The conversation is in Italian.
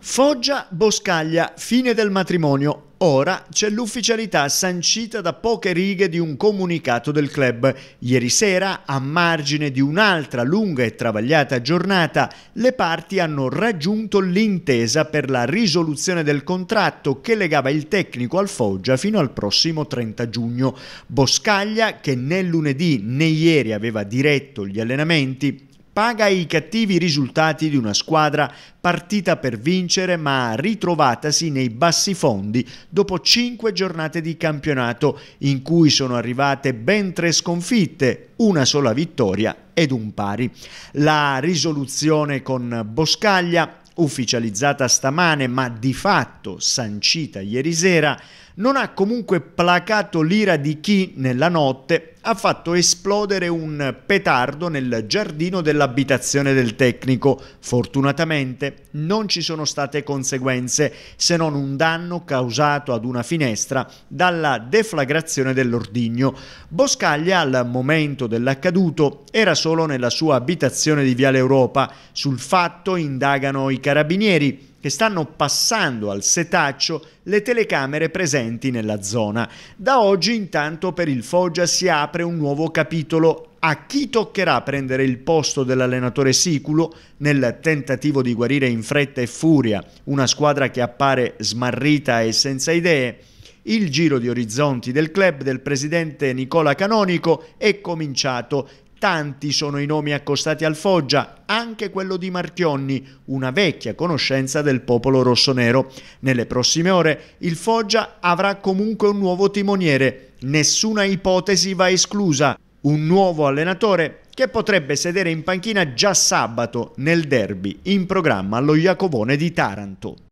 Foggia, Boscaglia, fine del matrimonio. Ora c'è l'ufficialità sancita da poche righe di un comunicato del club. Ieri sera, a margine di un'altra lunga e travagliata giornata, le parti hanno raggiunto l'intesa per la risoluzione del contratto che legava il tecnico al Foggia fino al prossimo 30 giugno. Boscaglia, che né lunedì né ieri aveva diretto gli allenamenti, paga i cattivi risultati di una squadra partita per vincere ma ritrovatasi nei bassi fondi dopo cinque giornate di campionato in cui sono arrivate ben tre sconfitte, una sola vittoria ed un pari. La risoluzione con Boscaglia ufficializzata stamane ma di fatto sancita ieri sera, non ha comunque placato l'ira di chi nella notte ha fatto esplodere un petardo nel giardino dell'abitazione del tecnico. Fortunatamente non ci sono state conseguenze se non un danno causato ad una finestra dalla deflagrazione dell'ordigno. Boscaglia al momento dell'accaduto era solo nella sua abitazione di Viale Europa. Sul fatto indagano i carabinieri che stanno passando al setaccio le telecamere presenti nella zona. Da oggi intanto per il Foggia si apre un nuovo capitolo a chi toccherà prendere il posto dell'allenatore Siculo nel tentativo di guarire in fretta e furia una squadra che appare smarrita e senza idee? Il giro di orizzonti del club del presidente Nicola Canonico è cominciato Tanti sono i nomi accostati al Foggia, anche quello di Marchionni, una vecchia conoscenza del popolo rossonero. Nelle prossime ore il Foggia avrà comunque un nuovo timoniere. Nessuna ipotesi va esclusa. Un nuovo allenatore che potrebbe sedere in panchina già sabato nel derby in programma allo Iacovone di Taranto.